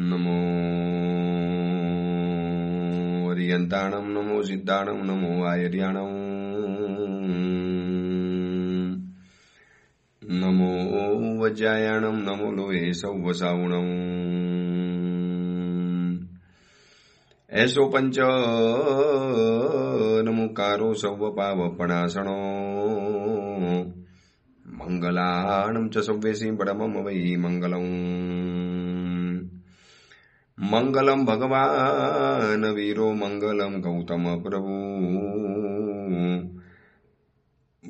नमो हरियन्ताणं नमो सिद्धाणं नमो आयर्याणं नमो वज्रायाणं नमो लोहे सौवसावणं ऐसो पञ्च नमुकारो सौवपावपणासणो मङ्गलाणं च सव्यसी परमं वै मङ्गलम् મંગલમ ભગવાન વીરો મંગલમ ગૌતમ પ્રભુ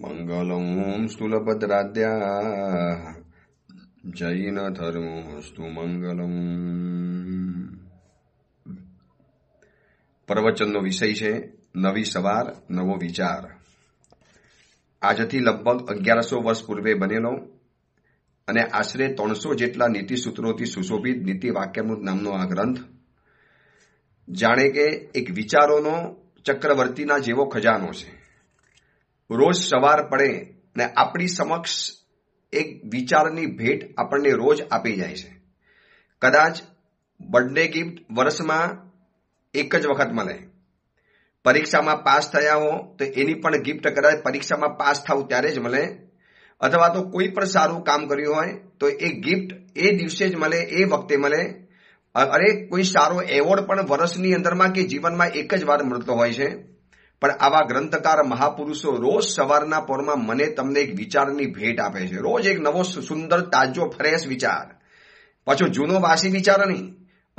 મંગલમ સ્થૂલભદ્રાદ્યા જૈન ધર્મોસ્તુ મંગલમ પ્રવચનનો વિષય છે નવી સવાર નવો વિચાર આજથી લગભગ અગિયારસો વર્ષ પૂર્વે બનેલો અને આશરે ત્રણસો જેટલા નીતિ સૂત્રોથી સુશોભિત નીતિ વાક્યમૂત નામનો આ ગ્રંથ જાણે કે એક વિચારોનો ચક્રવર્તીના જેવો ખજાનો છે રોજ સવાર પડે અને આપણી સમક્ષ એક વિચારની ભેટ આપણને રોજ આપી જાય છે કદાચ બર્થડે ગિફ્ટ વર્ષમાં એક જ વખત મળે પરીક્ષામાં પાસ થયા હો તો એની પણ ગિફ્ટ કદાચ પરીક્ષામાં પાસ થાવ ત્યારે જ મળે અથવા તો કોઈ પણ સારું કામ કર્યું હોય તો એ ગિફ્ટ એ દિવસે જ મળે એ વખતે મળે અરે કોઈ સારો એવોર્ડ પણ વર્ષની અંદરમાં કે જીવનમાં એક જ વાર મળતો હોય છે પણ આવા ગ્રંથકાર મહાપુરુષો રોજ સવારના પોરમાં મને તમને એક વિચારની ભેટ આપે છે રોજ એક નવો સુંદર તાજો ફ્રેશ વિચાર પાછો જૂનો વાસી વિચાર નહીં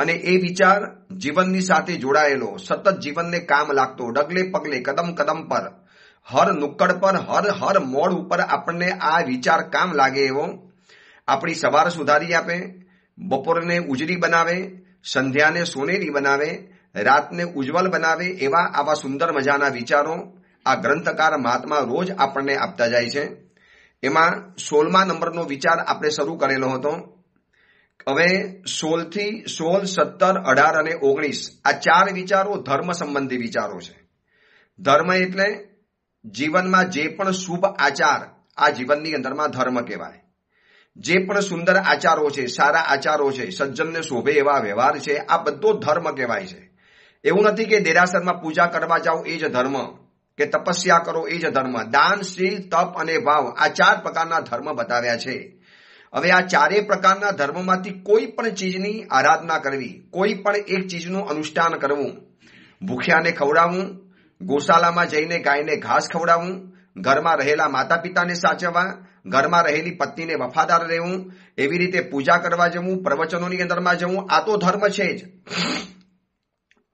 અને એ વિચાર જીવનની સાથે જોડાયેલો સતત જીવનને કામ લાગતો ડગલે પગલે કદમ કદમ પર હર નુક્કડ પર હર હર મોડ ઉપર આપણને આ વિચાર કામ લાગે એવો આપણી સવાર સુધારી આપે બપોરને ઉજળી બનાવે સંધ્યાને સોનેરી બનાવે રાતને ઉજ્જવલ બનાવે એવા આવા સુંદર મજાના વિચારો આ ગ્રંથકાર મહાત્મા રોજ આપણને આપતા જાય છે એમાં સોળમા નંબરનો વિચાર આપણે શરૂ કરેલો હતો હવે સોળથી સોળ સત્તર અઢાર અને ઓગણીસ આ ચાર વિચારો ધર્મ સંબંધી વિચારો છે ધર્મ એટલે જીવનમાં જે પણ શુભ આચાર આ જીવનની અંદરમાં ધર્મ કહેવાય જે પણ સુંદર આચારો છે સારા આચારો છે સજ્જનને શોભે એવા વ્યવહાર છે આ બધો ધર્મ કહેવાય છે એવું નથી કે દેરાસરમાં પૂજા કરવા જાઓ એ જ ધર્મ કે તપસ્યા કરો એ જ ધર્મ દાન શીલ તપ અને ભાવ આ ચાર પ્રકારના ધર્મ બતાવ્યા છે હવે આ ચારેય પ્રકારના ધર્મમાંથી કોઈ પણ ચીજની આરાધના કરવી કોઈ પણ એક ચીજનું અનુષ્ઠાન કરવું ભૂખ્યાને ખવડાવવું ગોશાલામાં જઈને ગાયને ઘાસ ખવડાવવું ઘરમાં રહેલા માતા પિતાને સાચવવા ઘરમાં રહેલી પત્નીને વફાદાર રહેવું એવી રીતે પૂજા કરવા જવું પ્રવચનોની અંદરમાં જવું આ તો ધર્મ છે જ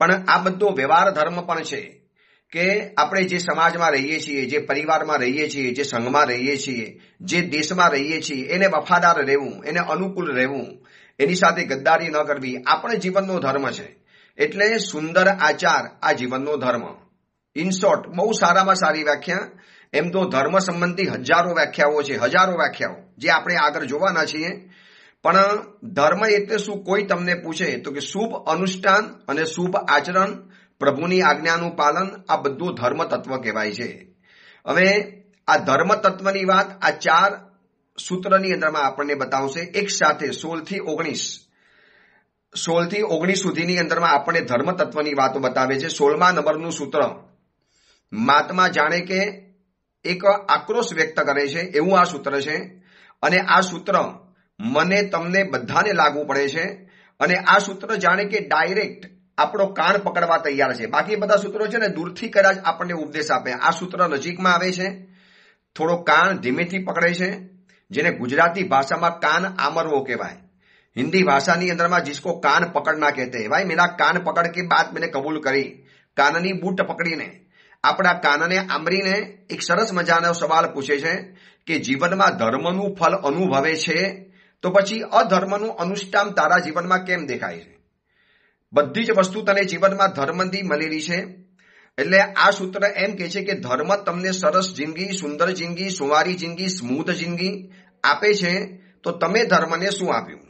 પણ આ બધો વ્યવહાર ધર્મ પણ છે કે આપણે જે સમાજમાં રહીએ છીએ જે પરિવારમાં રહીએ છીએ જે સંઘમાં રહીએ છીએ જે દેશમાં રહીએ છીએ એને વફાદાર રહેવું એને અનુકૂળ રહેવું એની સાથે ગદ્દારી ન કરવી આ પણ જીવનનો ધર્મ છે એટલે સુંદર આચાર આ જીવનનો ધર્મ ઇન શોર્ટ બહુ સારામાં સારી વ્યાખ્યા એમ તો ધર્મ સંબંધી હજારો વ્યાખ્યાઓ છે હજારો વ્યાખ્યાઓ જે આપણે આગળ જોવાના છીએ પણ ધર્મ એટલે શું કોઈ તમને પૂછે તો કે શુભ અનુષ્ઠાન અને શુભ આચરણ પ્રભુની આજ્ઞાનું પાલન આ બધું ધર્મ તત્વ કહેવાય છે હવે આ ધર્મ તત્વની વાત આ ચાર સૂત્રની અંદરમાં આપણને બતાવશે એક સાથે સોળ થી ઓગણીસ સોળ થી ઓગણીસ સુધીની અંદરમાં આપણને ધર્મ તત્વની વાતો બતાવે છે સોળમા નંબરનું સૂત્ર માતમાં જાણે કે એક આક્રોશ વ્યક્ત કરે છે એવું આ સૂત્ર છે અને આ સૂત્ર મને તમને બધાને લાગુ પડે છે અને આ સૂત્ર જાણે કે ડાયરેક્ટ આપણો કાન પકડવા તૈયાર છે બાકી બધા સૂત્રો છે ને દૂરથી કદાચ આપણને ઉપદેશ આપે આ સૂત્ર નજીકમાં આવે છે થોડો કાન ધીમેથી પકડે છે જેને ગુજરાતી ભાષામાં કાન આમરવો કહેવાય હિન્દી ભાષાની અંદરમાં જિસકો કાન પકડના કહેતે ભાઈ મેરા કાન પકડ કે બાદ મેં કબૂલ કરી કાનની બૂટ પકડીને આપણા કાનને આમરીને એક સરસ મજાનો સવાલ પૂછે છે કે જીવનમાં ધર્મનું ફલ અનુભવે છે તો પછી અધર્મનું અનુષ્ઠાન તારા જીવનમાં કેમ દેખાય છે બધી જ વસ્તુ તને જીવનમાં ધર્મથી મળેલી છે એટલે આ સૂત્ર એમ કે છે કે ધર્મ તમને સરસ જિંદગી સુંદર જિંદગી સુવારી જિંદગી સ્મૂથ જિંદગી આપે છે તો તમે ધર્મને શું આપ્યું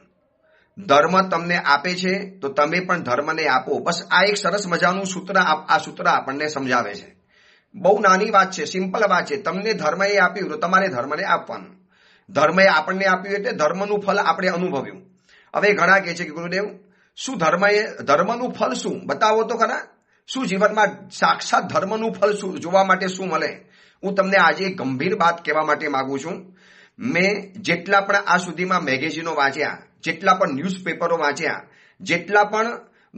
ધર્મ તમને આપે છે તો તમે પણ ધર્મને આપો બસ આ એક સરસ મજાનું સૂત્ર આ સૂત્ર આપણને સમજાવે છે બહુ નાની વાત છે સિમ્પલ વાત છે તમને ધર્મ એ આપ્યું તમારે ધર્મને આપવાનું ધર્મ આપણને આપ્યું એટલે ધર્મનું ફલ આપણે અનુભવ્યું હવે ઘણા કહે છે કે ગુરુદેવ શું ધર્મ એ ધર્મનું ફળ શું બતાવો તો ખરા શું જીવનમાં સાક્ષાત ધર્મનું ફલ શું જોવા માટે શું મળે હું તમને આજે એક ગંભીર વાત કહેવા માટે માગું છું મેં જેટલા પણ આ સુધીમાં મેગેઝીનો વાંચ્યા જેટલા પણ ન્યૂઝપેપરો વાંચ્યા જેટલા પણ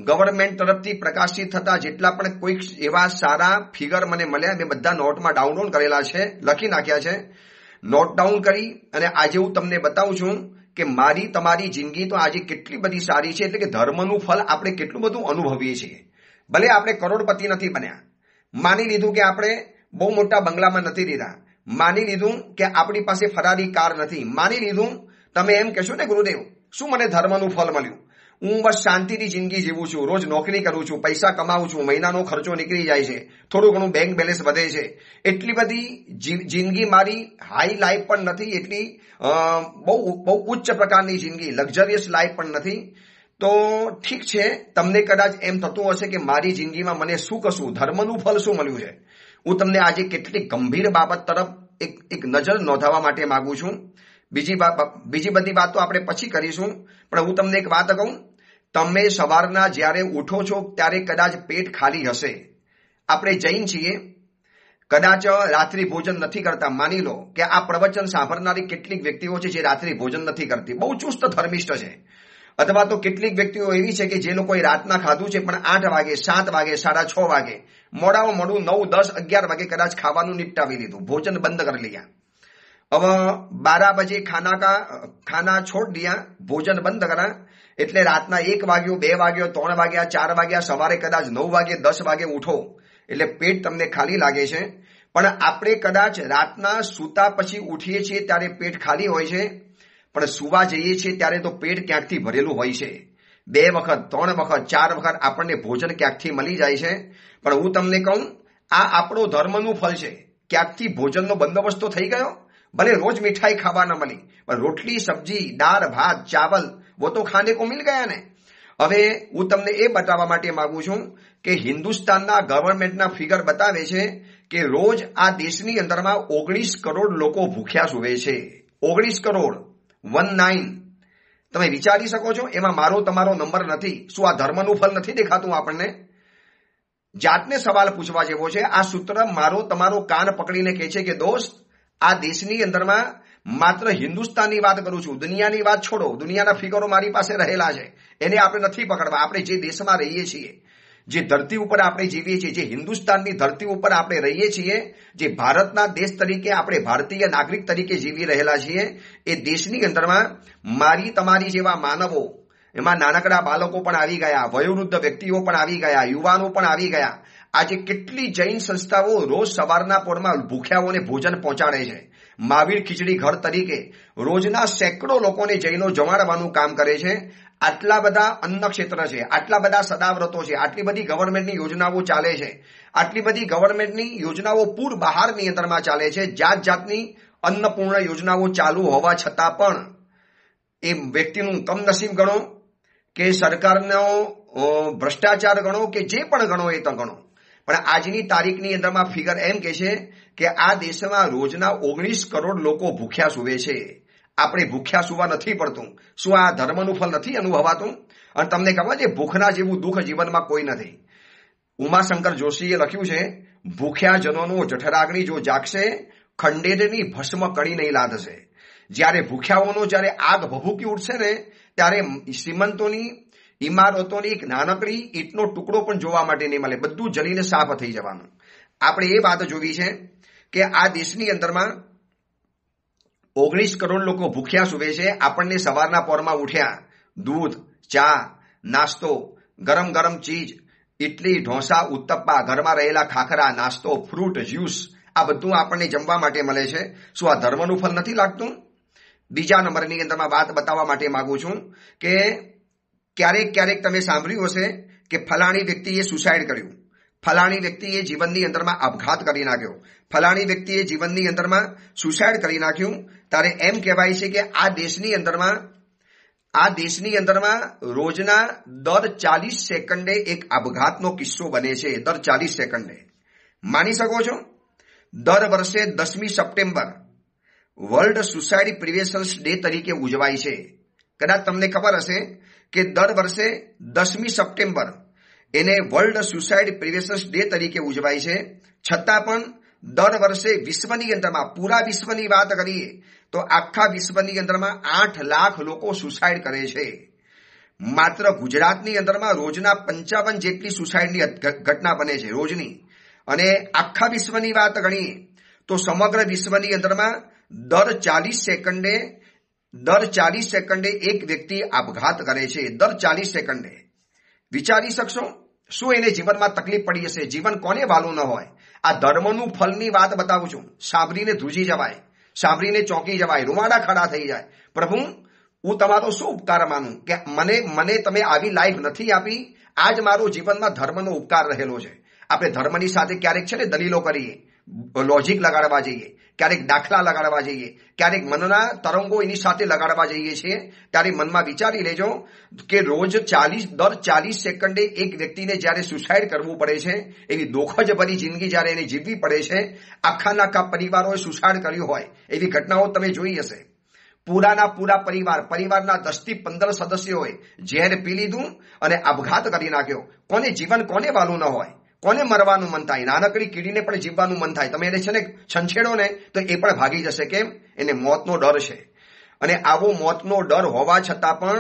ગવર્મેન્ટ તરફથી પ્રકાશિત થતા જેટલા પણ કોઈક એવા સારા ફિગર મને મળ્યા મેં બધા નોટમાં ડાઉનલોડ કરેલા છે લખી નાખ્યા છે નોટ ડાઉન કરી અને આજે હું તમને બતાવું છું કે મારી તમારી જિંદગી તો આજે કેટલી બધી સારી છે એટલે કે ધર્મનું ફળ આપણે કેટલું બધું અનુભવીએ છીએ ભલે આપણે કરોડપતિ નથી બન્યા માની લીધું કે આપણે બહુ મોટા બંગલામાં નથી લીધા માની લીધું કે આપણી પાસે ફરારી કાર નથી માની લીધું તમે એમ કહેશો ને ગુરુદેવ શું મને ધર્મનું ફળ મળ્યું હું બસ શાંતિની જિંદગી જીવું છું રોજ નોકરી કરું છું પૈસા કમાવું છું મહિનાનો ખર્ચો નીકળી જાય છે થોડું ઘણું બેંક બેલેન્સ વધે છે એટલી બધી જિંદગી મારી હાઈ લાઈફ પણ નથી એટલી બહુ બહુ ઉચ્ચ પ્રકારની જિંદગી લક્ઝરિયસ લાઈફ પણ નથી તો ઠીક છે તમને કદાચ એમ થતું હશે કે મારી જિંદગીમાં મને શું કશું ધર્મનું ફળ શું મળ્યું છે હું તમને આજે કેટલી ગંભીર બાબત તરફ એક એક નજર નોંધાવવા માટે માગું છું બીજી બીજી બધી વાતો આપણે પછી કરીશું પણ હું તમને એક વાત કહું તમે સવારના જ્યારે ઉઠો છો ત્યારે કદાચ પેટ ખાલી હશે આપણે જૈન છીએ કદાચ રાત્રિ ભોજન નથી કરતા માની લો કે આ પ્રવચન સાંભળનારી કેટલીક વ્યક્તિઓ છે જે રાત્રિ ભોજન નથી કરતી બહુ ચુસ્ત ધર્મિષ્ઠ છે અથવા તો કેટલીક વ્યક્તિઓ એવી છે કે જે લોકોએ રાતના ખાધું છે પણ આઠ વાગે સાત વાગે સાડા છ વાગે મોડામાં મોડું નવ દસ અગિયાર વાગે કદાચ ખાવાનું નિપટાવી લીધું ભોજન બંધ કરી લીધા હવે બારા બજે खाना का खाना छोड़ दिया भोजन बंद करा એટલે રાતના એક વાગ્યો બે વાગ્યો ત્રણ વાગ્યા ચાર વાગ્યા સવારે કદાચ નવ વાગે દસ વાગે ઉઠો એટલે પેટ તમને ખાલી લાગે છે પણ આપણે કદાચ રાતના સૂતા પછી ઉઠીએ છીએ ત્યારે પેટ ખાલી હોય છે પણ સુવા જઈએ છીએ ત્યારે તો પેટ ક્યાંકથી ભરેલું હોય છે બે વખત ત્રણ વખત ચાર વખત આપણને ભોજન ક્યાંકથી મળી જાય છે પણ હું તમને કહું આ આપણો ધર્મનું ફળ છે ક્યાંકથી ભોજનનો બંદોબસ્ત તો થઈ ગયો ભલે રોજ મીઠાઈ ખાવા ન મળી પણ રોટલી સબ્જી દાળ ભાત ચાવલ वो તો खाने को मिल ગયા ને હવે હું તમને એ બતાવવા માટે માંગુ છું કે હિન્દુસ્તાનના ગવર્મેન્ટના ફિગર બતાવે છે કે રોજ આ દેશની અંદરમાં ઓગણીસ કરોડ લોકો ભૂખ્યા સુવે છે ઓગણીસ કરોડ વન નાઇન તમે વિચારી શકો છો એમાં મારો તમારો નંબર નથી શું આ ધર્મનું ફલ નથી દેખાતું આપણને જાતને સવાલ પૂછવા જેવો છે આ સૂત્ર મારો તમારો કાન પકડીને કહે છે કે દોસ્ત આ દેશની અંદરમાં માત્ર હિન્દુસ્તાનની વાત કરું છું દુનિયાની વાત છોડો દુનિયાના ફિગરો મારી પાસે રહેલા છે એને આપણે નથી પકડવા આપણે જે દેશમાં રહીએ છીએ જે ધરતી ઉપર આપણે જીવીએ છીએ જે હિન્દુસ્તાનની ધરતી ઉપર આપણે રહીએ છીએ જે ભારતના દેશ તરીકે આપણે ભારતીય નાગરિક તરીકે જીવી રહેલા છીએ એ દેશની અંદરમાં મારી તમારી જેવા માનવો એમાં નાનકડા બાળકો પણ આવી ગયા વયોવૃદ્ધ વ્યક્તિઓ પણ આવી ગયા યુવાનો પણ આવી ગયા આજે કેટલી જૈન સંસ્થાઓ રોજ સવારના પોરમાં ભૂખ્યાઓને ભોજન પહોંચાડે છે મહાવીર ખીચડી ઘર તરીકે રોજના સેંકડો લોકોને જૈનો જમાડવાનું કામ કરે છે આટલા બધા અન્ન ક્ષેત્ર છે આટલા બધા સદાવ્રતો છે આટલી બધી ગવર્મેન્ટની યોજનાઓ ચાલે છે આટલી બધી ગવર્મેન્ટની યોજનાઓ પૂર બહાર નિયંત્રણમાં ચાલે છે જાત જાતની અન્નપૂર્ણ યોજનાઓ ચાલુ હોવા છતાં પણ એ વ્યક્તિનું કમનસીબ ગણો કે સરકારનો ભ્રષ્ટાચાર ગણો કે જે પણ ગણો એ તો ગણો પણ આજની તારીખની અંદરમાં ફિગર એમ કે છે કે આ દેશમાં રોજના ઓગણીસ કરોડ લોકો ભૂખ્યા સુવે છે આપણે ભૂખ્યા સુવા નથી પડતું શું આ ધર્મનું ફળ નથી અનુભવાતું અને તમને ખબર છે ભૂખના જેવું દુઃખ જીવનમાં કોઈ નથી ઉમાશંકર જોશીએ લખ્યું છે ભૂખ્યા જનોનો જઠરાગ્નિ જો જાગશે ખંડેરની ભસ્મ કડી નહીં લાદશે જ્યારે ભૂખ્યાઓનો જ્યારે આગ ભભૂકી ઉઠશે ને ત્યારે શ્રીમંતોની ઇમારતોની એક નાનકડી ઈંટનો ટુકડો પણ જોવા માટે નહીં મળે બધું જલીને સાફ થઈ જવાનું આપણે એ વાત જોવી છે કે આ દેશની અંદરમાં ઓગણીસ કરોડ લોકો ભૂખ્યા સુવે છે આપણને સવારના પોરમાં ઉઠ્યા દૂધ ચા નાસ્તો ગરમ ગરમ ચીજ ઇડલી ઢોસા ઉત્તપ્પા ઘરમાં રહેલા ખાખરા નાસ્તો ફ્રૂટ જ્યુસ આ બધું આપણને જમવા માટે મળે છે શું આ ધર્મનું ફળ નથી લાગતું બીજા નંબરની અંદરમાં વાત બતાવવા માટે માગું છું કે ક્યારેક ક્યારેક તમે સાંભળ્યું હશે કે ફલાણી વ્યક્તિએ સુસાઇડ કર્યું ફલાણી વ્યક્તિએ જીવનની અંદરમાં આપઘાત કરી નાખ્યો ફલાણી વ્યક્તિએ જીવનની અંદરમાં સુસાઇડ કરી નાખ્યું ત્યારે એમ કહેવાય છે કે આ દેશની અંદરમાં આ દેશની અંદરમાં રોજના દર ચાલીસ સેકન્ડે એક આપઘાતનો કિસ્સો બને છે દર ચાલીસ સેકન્ડે માની શકો છો દર વર્ષે દસમી September world suicide preventions day તરીકે ઉજવાય છે કદાચ તમને ખબર હશે કે દર વર્ષે દસમી સપ્ટેમ્બર એને વર્લ્ડ સુસાઇડ પ્રિવેશન્સ ડે તરીકે ઉજવાય છે છતાં પણ દર વર્ષે વિશ્વની અંદરમાં પૂરા વિશ્વની વાત કરીએ તો આખા વિશ્વની અંદરમાં આઠ લાખ લોકો સુસાઇડ કરે છે માત્ર ગુજરાતની અંદરમાં રોજના પંચાવન જેટલી સુસાઇડની ઘટના બને છે રોજની અને આખા વિશ્વની વાત ગણીએ તો સમગ્ર વિશ્વની અંદરમાં દર ચાલીસ સેકન્ડે દર ચાલીસ સેકન્ડે એક વ્યક્તિ આપઘાત કરે છે દર ચાલીસ સેકન્ડે વિચારી શકશો શું એને જીવનમાં તકલીફ પડી હશે જીવન કોને વાલું ન હોય આ ધર્મનું ફલની વાત બતાવું છું સાંભળીને ધ્રુજી જવાય સાંભળીને ચોંકી જવાય રૂવાડા ખડા થઈ જાય પ્રભુ હું તમારો શું ઉપકાર માનું કે મને મને તમે આવી લાઈફ નથી આપી આજ મારું જીવનમાં ધર્મનો ઉપકાર રહેલો છે આપણે ધર્મની સાથે ક્યારેક છે ને દલીલો કરીએ લોજિક લગાડવા જઈએ ક્યારેક દાખલા લગાડવા જઈએ ક્યારેક મનના તરંગો એની સાથે લગાડવા જઈએ છીએ ત્યારે મનમાં વિચારી લેજો કે રોજ ચાલીસ દર ચાલીસ સેકન્ડે એક વ્યક્તિને જ્યારે સુસાઇડ કરવું પડે છે એવી દુઃખજ ભરી જિંદગી જ્યારે એને જીવવી પડે છે આખાના આખા પરિવારોએ સુસાઇડ કર્યું હોય એવી ઘટનાઓ તમે જોઈ હશે પૂરાના પૂરા પરિવાર પરિવારના દસથી પંદર સદસ્યોએ ઝેર પી લીધું અને આપઘાત કરી નાખ્યો કોને જીવન કોને વાલું ન હોય કોને મરવાનું મન થાય નાનકડી કીડીને પણ જીવવાનું મન થાય તમે એને છે ને છંછેડો ને તો એ પણ ભાગી જશે કેમ એને મોતનો ડર છે અને આવો મોતનો ડર હોવા છતાં પણ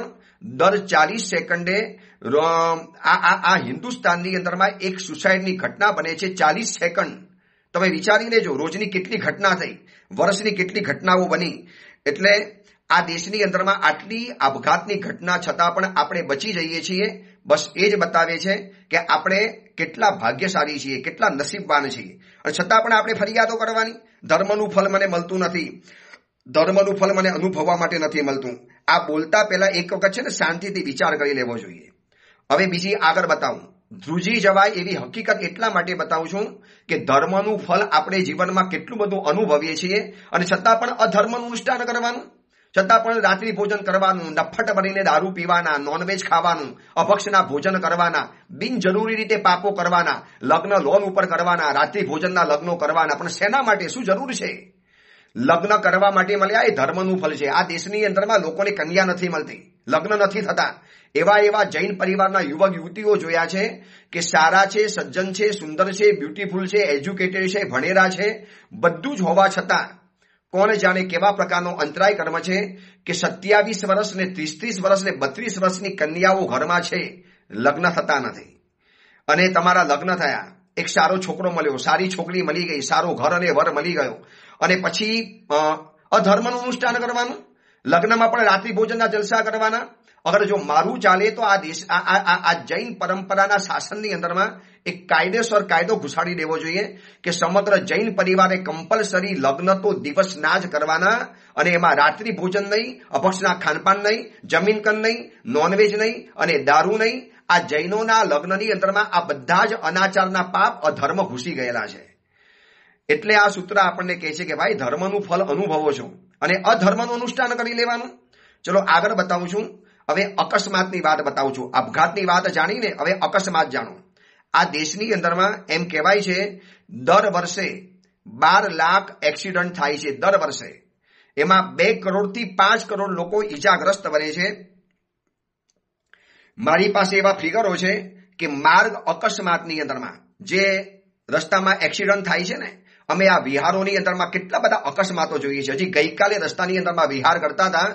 દર ચાલીસ સેકન્ડે આ આ હિન્દુસ્તાનની અંદરમાં એક સુસાઇડની ઘટના બને છે ચાલીસ સેકન્ડ તમે વિચારીને જો રોજની કેટલી ઘટના થઈ વર્ષની કેટલી ઘટનાઓ બની એટલે આ દેશની અંદરમાં આટલી આપઘાતની ઘટના છતાં પણ આપણે બચી જઈએ છીએ બસ એ જ બતાવે છે કે આપણે કેટલા ભાગ્યશાળી છીએ કેટલા નસીબવાન છીએ અને છતાં પણ આપણે ફરિયાદો કરવાની ધર્મનું ફળ મને મળતું નથી ધર્મનું ફળ મને અનુભવવા માટે નથી મળતું આ બોલતા પહેલા એક વખત છે ને શાંતિથી વિચાર કરી લેવો જોઈએ હવે બીજી આગળ બતાવું ધ્રુજી જવાય એવી હકીકત એટલા માટે બતાવું છું કે ધર્મનું ફળ આપણે જીવનમાં કેટલું બધું અનુભવીએ છીએ અને છતાં પણ અધર્મનું અનુષ્ઠાન કરવાનું છતાં પણ રાત્રિ ભોજન કરવાનું નફટ ભરીને દારૂ પીવાના નોનવેજ ખાવાનું અપક્ષના ભોજન કરવાના બિનજરૂરી રીતે પાપો કરવાના લગ્ન લોન ઉપર કરવાના રાત્રિ ભોજનના લગ્નો કરવાના પણ શેના માટે શું જરૂર છે લગ્ન કરવા માટે મળ્યા એ ધર્મનું ફલ છે આ દેશની અંદરમાં લોકોને કન્યા નથી મળતી લગ્ન નથી થતા એવા એવા જૈન પરિવારના યુવક યુવતીઓ જોયા છે કે સારા છે સજ્જન છે સુંદર છે બ્યુટીફુલ છે એજ્યુકેટેડ છે ભણેરા છે બધું જ હોવા છતાં કોણ જાણે કેવા પ્રકારનો અંતરાય કર્મ છે કે સત્યાવીસ વર્ષ ને ત્રીસ ત્રીસ વર્ષ ને બત્રીસ વર્ષની કન્યાઓ ઘરમાં છે લગ્ન થતા નથી અને તમારા લગ્ન થયા એક સારો છોકરો મળ્યો સારી છોકરી મળી ગઈ સારો ઘર અને વર મળી ગયો અને પછી અધર્મનું અનુષ્ઠાન કરવાનું લગ્નમાં પણ રાત્રિ ભોજનના જલસા કરવાના અગર જો મારું ચાલે તો આ દેશ આ જૈન પરંપરાના શાસનની અંદરમાં એક કાયદેસર કાયદો ઘુસાડી દેવો જોઈએ કે સમગ્ર જૈન પરિવારે કમ્પલસરી લગ્ન તો દિવસના જ કરવાના અને એમાં રાત્રિ ભોજન નહીં અભક્ષના ખાનપાન નહીં જમીન કન નહીં નોનવેજ નહીં અને દારૂ નહીં આ જૈનોના લગ્નની અંદરમાં આ બધા જ અનાચારના પાપ અધર્મ ઘૂસી ગયેલા છે એટલે આ સૂત્ર આપણને કહે છે કે ભાઈ ધર્મનું ફળ અનુભવો છું અને અધર્મનું અનુષ્ઠાન કરી લેવાનું ચલો આગળ બતાવું છું હવે અકસ્માતની વાત બતાવું છું અપઘાતની વાત જાણીને હવે અકસ્માત જાણો આ દેશની અંદરમાં એમ કહેવાય છે દર વર્ષે બાર લાખ એક્સિડન્ટ થાય છે દર વર્ષે એમાં બે કરોડથી પાંચ કરોડ લોકો ઈજાગ્રસ્ત બને છે મારી પાસે એવા ફિગરો છે કે માર્ગ અકસ્માતની અંદરમાં જે રસ્તામાં એક્સિડન્ટ થાય છે ને અમે આ વિહારોની અંદરમાં કેટલા બધા અકસ્માતો જોઈએ છીએ હજી ગઈકાલે રસ્તાની અંદરમાં વિહાર કરતા હતા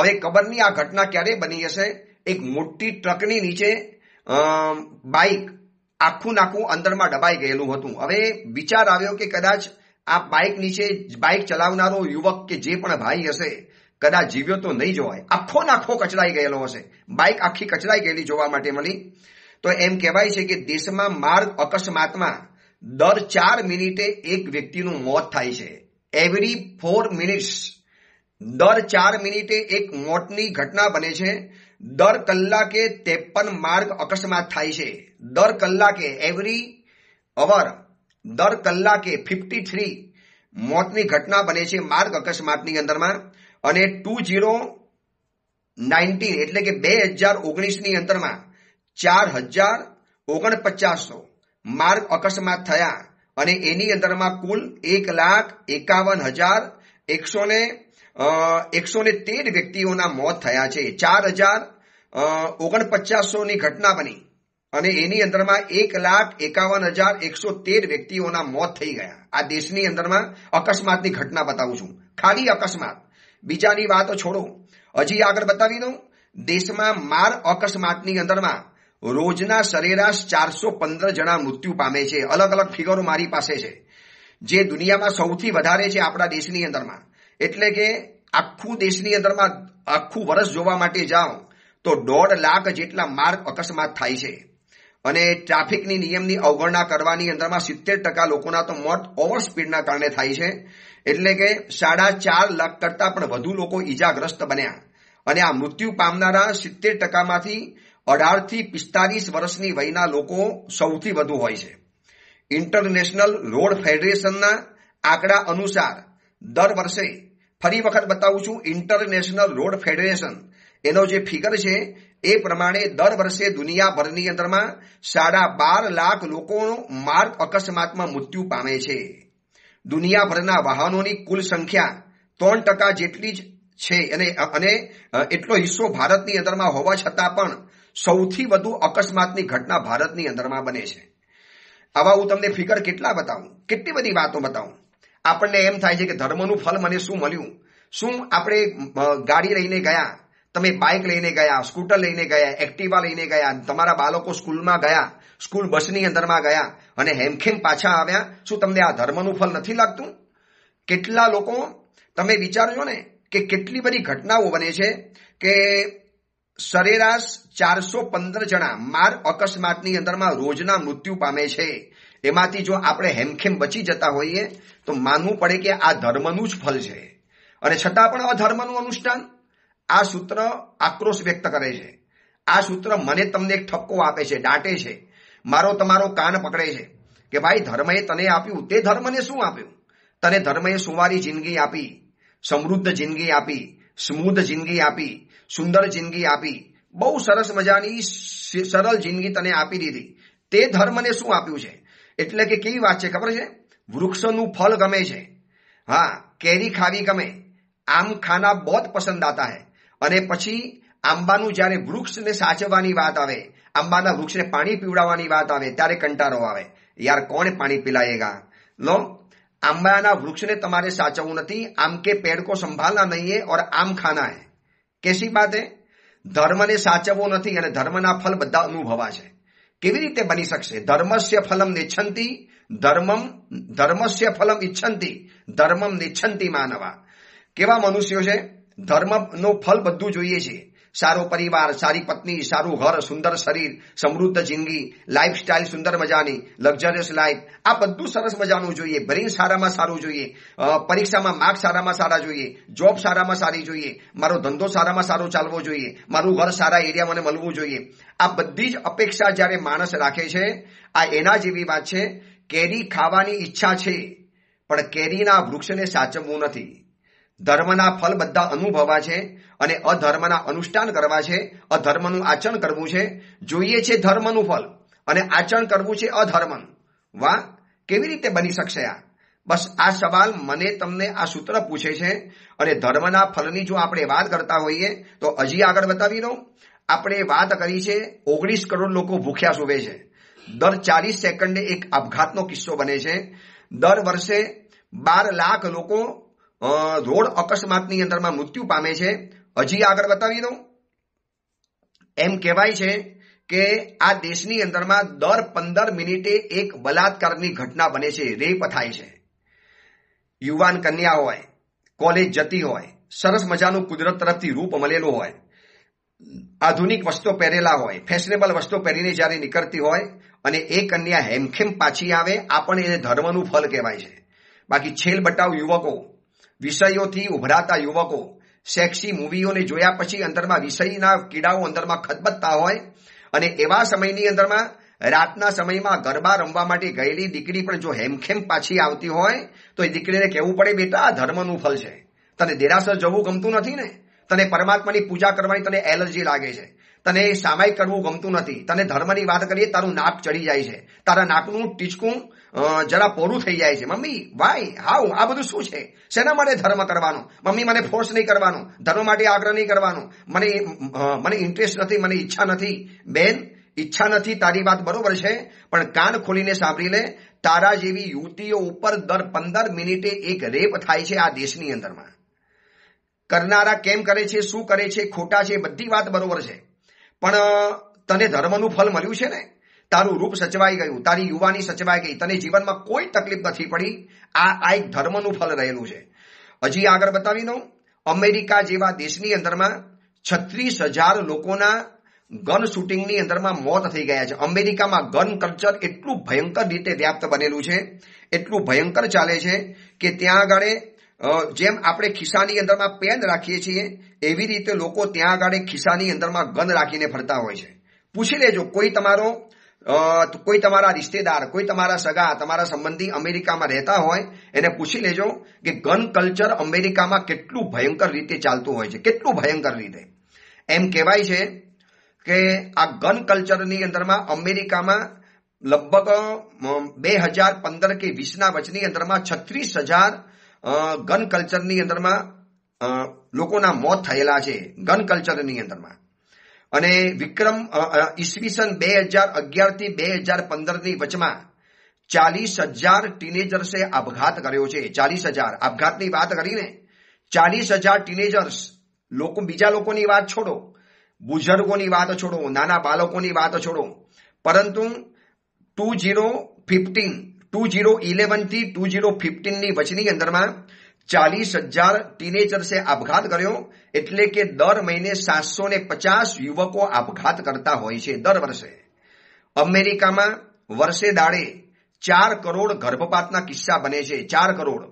હવે કબરની આ ઘટના ક્યારે બની હશે એક મોટી ટ્રકની નીચે બાઇક આખું નાખું અંદરમાં દબાઈ ગયેલું હતું હવે વિચાર આવ્યો કે કદાચ આ બાઇક નીચે બાઇક ચલાવનારો યુવક કે જે પણ ભાઈ હશે કદાચ જીવ્યો તો નહીં જોવાય આખો નાખો કચડાઈ ગયેલો હશે બાઇક આખી કચડાઈ ગયેલી જોવા માટે મળી તો એમ કહેવાય છે કે દેશમાં માર્ગ અકસ્માતમાં દર ચાર મિનિટે એક વ્યક્તિનું મોત થાય છે એવરી ફોર મિનિટ્સ દર ચાર મિનિટે એક મોતની ઘટના બને છે દર કલાકે ત્રેપન માર્ગ અકસ્માત થાય છે દર કલાકે એવરી અવર દર કલાકે ફિફ્ટી થ્રી મોતની ઘટના બને છે માર્ગ અકસ્માતની અંદરમાં અને ટુ જીરો નાઇન્ટીન એટલે કે બે હજાર ઓગણીસની અંતરમાં ચાર હજાર ઓગણપચાસનો માર્ગ અકસ્માત થયા અને એની અંદરમાં કુલ એક લાખ એકાવન હજાર એકસો ને એકસો ને તેર વ્યક્તિઓના મોત થયા છે ચાર હજાર ઓગણપચાસોની ઘટના બની અને એની અંદરમાં એક લાખ એકાવન હજાર એકસો તેર વ્યક્તિઓના મોત થઈ ગયા આ દેશની અંદરમાં અકસ્માતની ઘટના બતાવું છું ખાલી અકસ્માત બીજાની વાતો છોડો હજી આગળ બતાવી દઉં દેશમાં માર અકસ્માતની અંદરમાં રોજના સરેરાશ ચારસો પંદર જણા મૃત્યુ પામે છે અલગ અલગ ફિગરો મારી પાસે છે જે દુનિયામાં સૌથી વધારે છે આપણા દેશની અંદરમાં એટલે કે આખું દેશની અંદરમાં આખું વર્ષ જોવા માટે જાઓ તો દોઢ લાખ જેટલા માર્ગ અકસ્માત થાય છે અને ટ્રાફિકની નિયમની અવગણના કરવાની અંદરમાં સિત્તેર ટકા લોકોના તો મોત ઓવર સ્પીડના કારણે થાય છે એટલે કે સાડા ચાર લાખ કરતાં પણ વધુ લોકો ઈજાગ્રસ્ત બન્યા અને આ મૃત્યુ પામનારા સિત્તેર ટકામાંથી અઢારથી પિસ્તાલીસ વર્ષની વયના લોકો સૌથી વધુ હોય છે ઇન્ટરનેશનલ રોડ ફેડરેશનના આંકડા અનુસાર દર વર્ષે ફરી વખત બતાવું છું ઇન્ટરનેશનલ રોડ ફેડરેશન એનો જે ફિગર છે એ પ્રમાણે દર વર્ષે દુનિયાભરની અંદરમાં સાડા બાર લાખ લોકોનો માર્ગ અકસ્માતમાં મૃત્યુ પામે છે દુનિયાભરના વાહનોની કુલ સંખ્યા ત્રણ ટકા જેટલી જ છે અને અને એટલો હિસ્સો ભારતની અંદરમાં હોવા છતાં પણ સૌથી વધુ અકસ્માતની ઘટના ભારતની અંદરમાં બને છે આવા હું તમને ફિગર કેટલા બતાવું કેટલી બધી વાતો બતાવું આપણને એમ થાય છે કે ધર્મનું ફલ મને શું મળ્યું શું આપણે ગાડી લઈને ગયા તમે બાઇક લઈને ગયા સ્કૂટર લઈને ગયા એક્ટિવા લઈને ગયા તમારા બાળકો સ્કૂલમાં ગયા સ્કૂલ બસની અંદરમાં ગયા અને હેમખેમ પાછા આવ્યા શું તમને આ ધર્મનું ફલ નથી લાગતું કેટલા લોકો તમે વિચારજો ને કે કેટલી બધી ઘટનાઓ બને છે કે સરેરાશ ચારસો પંદર જણા માર અકસ્માતની અંદરમાં રોજના મૃત્યુ પામે છે એમાંથી જો આપણે હેમખેમ બચી જતા હોઈએ તો માનવું પડે કે આ ધર્મનું જ ફલ છે અને છતાં પણ ધર્મનું અનુષ્ઠાન આ સૂત્ર આક્રોશ વ્યક્ત કરે છે આ સૂત્ર મને તમને એક ઠપકો આપે છે દાંટે છે મારો તમારો કાન પકડે છે કે ભાઈ ધર્મએ તને આપ્યું તે ધર્મને શું આપ્યું તને ધર્મએ સુવારી જિંદગી આપી સમૃદ્ધ જિંદગી આપી સ્મૂધ જિંદગી આપી સુંદર જિંદગી આપી બહુ સરસ મજાની સરળ જિંદગી તને આપી દીધી તે ધર્મને શું આપ્યું છે એટલે કે કેવી વાત છે ખબર છે વૃક્ષનું ફળ ગમે છે હા કેરી ખાવી ગમે આમ ખાના બહુ પસંદ આતા હે અને પછી આંબાનું જ્યારે વૃક્ષને સાચવવાની વાત આવે આંબાના વૃક્ષને પાણી પીવડાવવાની વાત આવે ત્યારે કંટારો આવે યાર કોણ પાણી પીલાયેગા લો આંબાના વૃક્ષને તમારે સાચવવું નથી આમ કે પેડકો સંભાળના નહીં ઓર આમ ખાના હે કેસી બાતે ધર્મને સાચવવો નથી અને ધર્મના ફલ બધા અનુભવા છે કેવી રીતે બની શકશે ધર્મસ્ય ફલમ નિચ્છંતી ધર્મમ ધર્મસ્ય ફલમ ઇચ્છંતી ધર્મમ નિચ્છંતી માનવા કેવા મનુષ્યો છે ધર્મનો ફલ બધું જોઈએ છીએ સારો પરિવાર સારી પત્ની સારું ઘર સુંદર શરીર સમૃદ્ધ જિંદગી લાઇફસ્ટાઇલ સુંદર મજાની લક્ઝરિયસ લાઈફ આ બધું સરસ મજાનું જોઈએ બ્રેઇન સારામાં સારું જોઈએ પરીક્ષામાં માર્ક્સ સારામાં સારા જોઈએ જોબ સારામાં સારી જોઈએ મારો ધંધો સારામાં સારો ચાલવો જોઈએ મારું ઘર સારા એરિયા મને મળવું જોઈએ આ બધી જ અપેક્ષા જ્યારે માણસ રાખે છે આ એના જેવી વાત છે કેરી ખાવાની ઈચ્છા છે પણ કેરીના વૃક્ષને સાચવવું નથી ધર્મના ફલ બધા અનુભવા છે અને અધર્મના અનુષ્ઠાન કરવા છે અધર્મનું આચરણ કરવું છે જોઈએ છે ધર્મનું ફલ અને આચરણ કરવું છે અધર્મનું વાહ કેવી રીતે બની શકશે આ બસ આ સવાલ મને તમને આ સૂત્ર પૂછે છે અને ધર્મના ફલની જો આપણે વાત કરતા હોઈએ તો હજી આગળ બતાવી દઉં આપણે વાત કરી છે ઓગણીસ કરોડ લોકો ભૂખ્યા સુવે છે દર ચાલીસ સેકન્ડે એક આપઘાતનો કિસ્સો બને છે દર વર્ષે બાર લાખ લોકો રોડ અકસ્માતની અંદરમાં મૃત્યુ પામે છે હજી આગળ બતાવી દઉં એમ કહેવાય છે કે આ દેશની અંદરમાં દર પંદર મિનિટે એક બલાત્કારની ઘટના બને છે રેપ થાય છે યુવાન કન્યા હોય કોલેજ જતી હોય સરસ મજાનું કુદરત તરફથી રૂપ મળેલું હોય આધુનિક વસ્તુ પહેરેલા હોય ફેશનેબલ વસ્તુ પહેરીને જ્યારે નીકળતી હોય અને એ કન્યા હેમખેમ પાછી આવે આ પણ એ ધર્મનું ફળ કહેવાય છે બાકી છેલ બટાવ યુવકો વિષયોથી ઉભરાતા યુવકો સેક્સી મૂવીઓને જોયા પછી અંદરમાં વિષયના કીડાઓ અંદરમાં ખદબદતા હોય અને એવા સમયની અંદરમાં રાતના સમયમાં ગરબા રમવા માટે ગયેલી દીકરી પણ જો હેમખેમ પાછી આવતી હોય તો એ દીકરીને કહેવું પડે બેટા આ ધર્મનું ફલ છે તને દેરાસર જવું ગમતું નથી ને તને પરમાત્માની પૂજા કરવાની તને એલર્જી લાગે છે તને સામાયિક કરવું ગમતું નથી તને ધર્મની વાત કરીએ તારું નાક ચડી જાય છે તારા નાકનું ટીચકું જરા પોરું થઈ જાય છે મમ્મી ભાઈ હાઉ આ બધું શું છે શેના માટે ધર્મ કરવાનો મમ્મી મને ફોર્સ નહીં કરવાનું ધર્મ માટે આગ્રહ નહીં કરવાનો મને મને ઇન્ટરેસ્ટ નથી મને ઈચ્છા નથી બેન ઈચ્છા નથી તારી વાત બરોબર છે પણ કાન ખોલીને સાંભળી લે તારા જેવી યુવતીઓ ઉપર દર પંદર મિનિટે એક રેપ થાય છે આ દેશની અંદરમાં કરનારા કેમ કરે છે શું કરે છે ખોટા છે બધી વાત બરોબર છે પણ તને ધર્મનું ફળ મળ્યું છે ને તારું રૂપ સચવાઈ ગયું તારી યુવાની સચવાઈ ગઈ તને જીવનમાં કોઈ તકલીફ નથી પડી આ આ એક ધર્મનું ફળ રહેલું છે હજી આગળ બતાવી દઉં અમેરિકા જેવા દેશની અંદરમાં છત્રીસ હજાર લોકોના ગન શૂટિંગની અંદરમાં મોત થઈ ગયા છે અમેરિકામાં ગન કલ્ચર એટલું ભયંકર રીતે વ્યાપ્ત બનેલું છે એટલું ભયંકર ચાલે છે કે ત્યાં આગળ જેમ આપણે ખિસ્સાની અંદરમાં પેન રાખીએ છીએ એવી રીતે લોકો ત્યાં આગળ ખિસ્સાની અંદરમાં ગન રાખીને ફરતા હોય છે પૂછી લેજો કોઈ તમારો કોઈ તમારા રિશ્તેદાર કોઈ તમારા સગા તમારા સંબંધી અમેરિકામાં રહેતા હોય એને પૂછી લેજો કે ગન કલ્ચર અમેરિકામાં કેટલું ભયંકર રીતે ચાલતું હોય છે કેટલું ભયંકર રીતે એમ કહેવાય છે કે આ ગન કલ્ચરની અંદરમાં અમેરિકામાં લગભગ બે હજાર પંદર કે વીસના વચની અંદરમાં છત્રીસ હજાર ગન કલ્ચરની અંદરમાં લોકોના મોત થયેલા છે ગન કલ્ચરની અંદરમાં અને વિક્રમ ઈસવીસન બે હજાર અગિયારથી બે હજાર પંદરની વચમાં ચાલીસ હજાર ટીનેજર્સે આપઘાત કર્યો છે ચાલીસ હજાર આપઘાતની વાત કરીને ચાલીસ હજાર ટીનેજર્સ લોકો બીજા લોકોની વાત છોડો બુઝુર્ગોની વાત છોડો નાના બાળકોની વાત છોડો પરંતુ two zero fifteen two zero ઇલેવનથી ટુ ઝીરો ફિફ્ટીનની વચની અંદરમાં ચાલીસ હજાર ટીનેજર્સે આપઘાત કર્યો એટલે કે દર મહિને સાતસો ને પચાસ યુવકો આપઘાત કરતા હોય છે દર વર્ષે અમેરિકામાં વર્ષે દાડે ચાર કરોડ ગર્ભપાતના કિસ્સા બને છે ચાર કરોડ